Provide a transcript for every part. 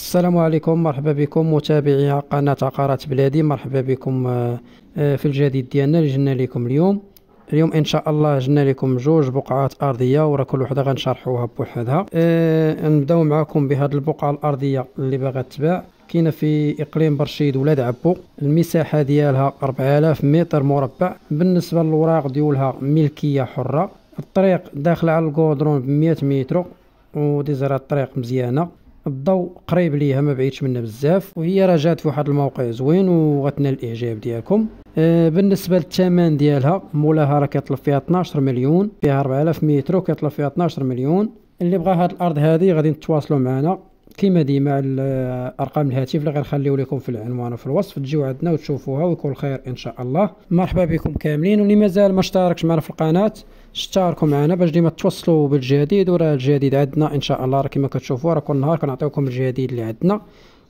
السلام عليكم مرحبا بكم متابعي قناة عقارات بلادي مرحبا بكم آه، آه، في الجديد ديالنا اللي جنا لكم اليوم اليوم ان شاء الله جبنا لكم جوج بقعات ارضيه ورا كل وحده غنشرحوها بوحدها أه نبداو معكم بهاد البقعه الارضيه اللي باغا تباع كاينه في اقليم برشيد ولاد عبو المساحه ديالها 4000 متر مربع بالنسبه للوراق ديولها ملكيه حره الطريق داخل على الكودرون ب 100 متر وديزرا الطريق مزيانه الضوء قريب ليها ما بعيدش منها بزاف وهي راه جات في واحد الموقع زوين وغتنا الاعجاب ديالكم آه، بالنسبه للثمن ديالها مولاها راه كيطلب فيها 12 مليون فيها 4000 متر وكيطلب فيها 12 مليون اللي بغى هاد الارض هذه غادي نتواصلوا معنا كيما ديما ارقام الهاتف اللي غنخليو لكم في العنوان وفي الوصف تجيو عندنا وتشوفوها ويكون خير ان شاء الله مرحبا بكم كاملين واللي مازال ما اشتركش معنا في القناه اشتركوا معنا باش ديما توصلوا بالجديد وراه الجديد عندنا ان شاء الله راه كيما كتشوفوا راه كل نهار كنعطيوكم الجديد اللي عندنا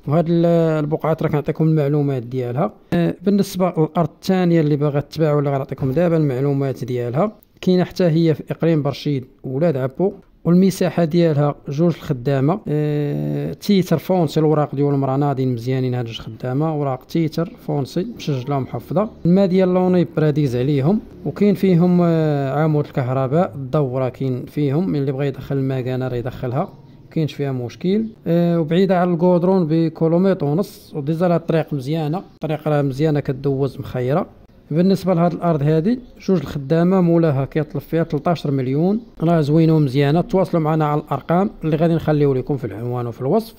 وهاد البقعات راه كنعطيكم المعلومات ديالها آه، بالنسبه للارض الثانيه اللي باغا تتباع ولا غنعطيكم دابا المعلومات ديالها كاينه حتى هي في اقليم برشيد ولاد عبو والمساحه ديالها جوج الخدامه اه تيتر فونسي الوراق ديال المراه ناضين مزيانين هاد جوج خدامه وراق تيتر فونسي مسجله ومحفظه الماء ديال لوني براديز عليهم وكاين فيهم اه عمود الكهرباء راه كاين فيهم من اللي بغى يدخل المكانه راه يدخلها كاينش فيها مشكل أه وبعيده على الكودرون بكيلومتر ونص وديزا الطريق مزيانه الطريق راه مزيانه كدوز مخيره بالنسبه لهاد الارض هادي جوج الخدامه مولاها كيطلب فيها 13 مليون راه زوينه ومزيانه تواصلوا معنا على الارقام اللي غادي نخليو لكم في العنوان وفي الوصف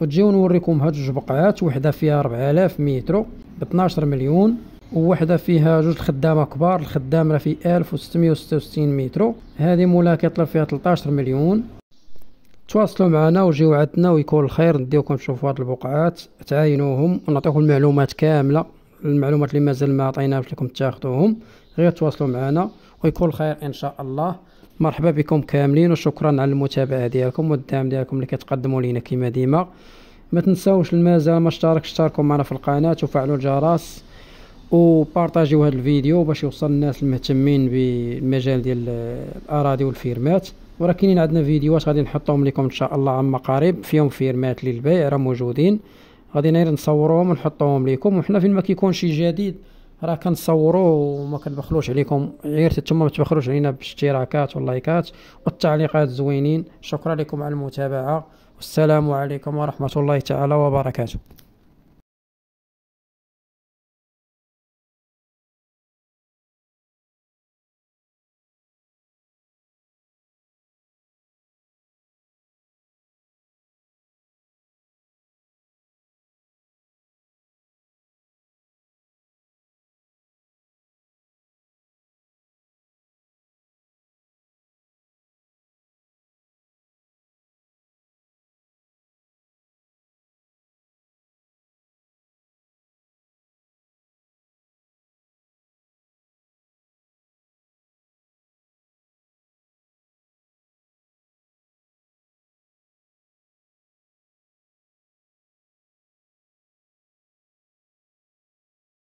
وتجيو نوريكم هاد جوج بقعات وحده فيها 4000 مترو ب 12 مليون وواحده فيها جوج خدامه كبار الخدامه في 1666 مترو هذه مولاها كيطلب فيها 13 مليون تواصلوا معنا وجيو عندنا ويكون الخير نديوكم تشوفوا هاد البقعات تعاينوهم ونعطيكم المعلومات كامله المعلومات اللي مازال ما عطيناهمش لكم تاخذوهم غير تواصلوا معنا ويكون خير ان شاء الله مرحبا بكم كاملين وشكرا على المتابعه ديالكم والدعم ديالكم اللي كتقدموا لينا كما ديما ما تنساوش مازال ما اشترك اشتركوا معنا في القناه وفعلوا الجرس وبارطاجيو هذا الفيديو باش يوصل الناس المهتمين بالمجال ديال الاراضي والفيرمات وراه كاينين عندنا فيديوهات غادي نحطهم لكم ان شاء الله عما قريب فيهم فيرمات للبيع راه موجودين غادي نصوروهم ونحطوهم ليكم وحنا فين ما كيكون شي جديد راه كنصوروه وما كنبخلوش عليكم غير تما ما تبخلوش علينا بالاشتراكات واللايكات والتعليقات زوينين شكرا لكم على المتابعه والسلام عليكم ورحمه الله تعالى وبركاته